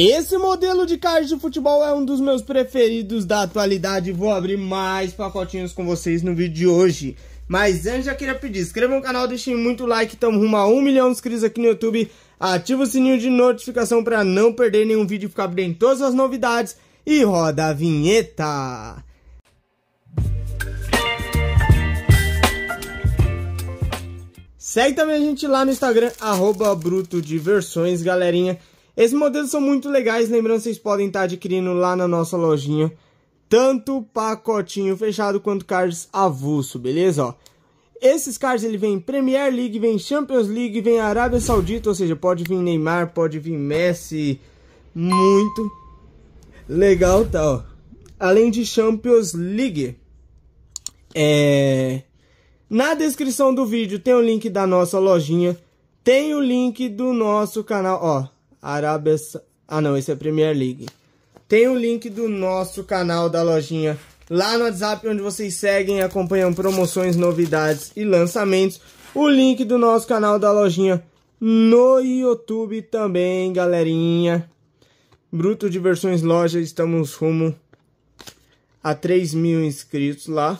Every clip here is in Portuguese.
Esse modelo de card de futebol é um dos meus preferidos da atualidade. Vou abrir mais pacotinhos com vocês no vídeo de hoje. Mas antes, já queria pedir, inscreva no canal, deixem muito like, estamos rumo a 1 milhão de inscritos aqui no YouTube. Ativa o sininho de notificação para não perder nenhum vídeo, ficar bem todas as novidades. E roda a vinheta! Segue também a gente lá no Instagram, arroba galerinha. Esses modelos são muito legais, lembrando, vocês podem estar tá adquirindo lá na nossa lojinha, tanto pacotinho fechado quanto cards avulso, beleza? Ó, esses cards ele vem Premier League, vem Champions League, vem Arábia Saudita, ou seja, pode vir Neymar, pode vir Messi, muito legal, tá? Ó. Além de Champions League, é... na descrição do vídeo tem o link da nossa lojinha, tem o link do nosso canal, ó. Arábia. Ah, não, esse é Premier League. Tem o link do nosso canal da lojinha lá no WhatsApp, onde vocês seguem e acompanham promoções, novidades e lançamentos. O link do nosso canal da lojinha no YouTube também, galerinha. Bruto Diversões Loja, estamos rumo a 3 mil inscritos lá.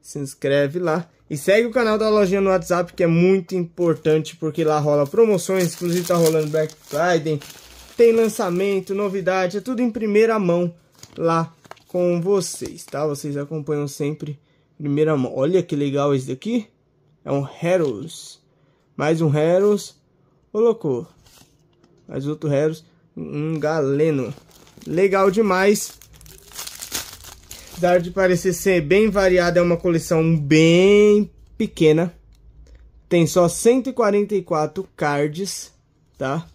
Se inscreve lá. E segue o canal da lojinha no WhatsApp, que é muito importante, porque lá rola promoções, inclusive tá rolando Black Friday, tem lançamento, novidade, é tudo em primeira mão lá com vocês, tá? Vocês acompanham sempre primeira mão. Olha que legal esse daqui. É um Heros, Mais um Heros, Ô, louco. Mais outro Heros, Um Galeno. Legal demais. Apesar de parecer ser bem variada, é uma coleção bem pequena. Tem só 144 cards, tá?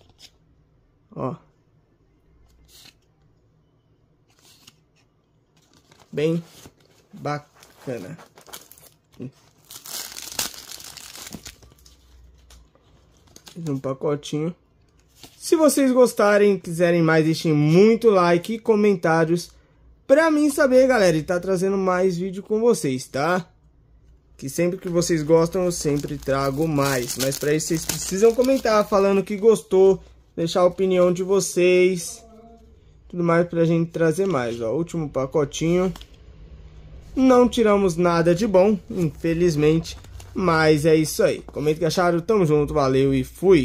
Ó. Bem bacana. Um pacotinho. Se vocês gostarem, quiserem mais, deixem muito like e comentários Pra mim saber, galera, e tá trazendo mais vídeo com vocês, tá? Que sempre que vocês gostam, eu sempre trago mais. Mas pra isso, vocês precisam comentar falando que gostou, deixar a opinião de vocês. Tudo mais pra gente trazer mais, ó. Último pacotinho. Não tiramos nada de bom, infelizmente. Mas é isso aí. Comenta o que acharam, tamo junto, valeu e fui!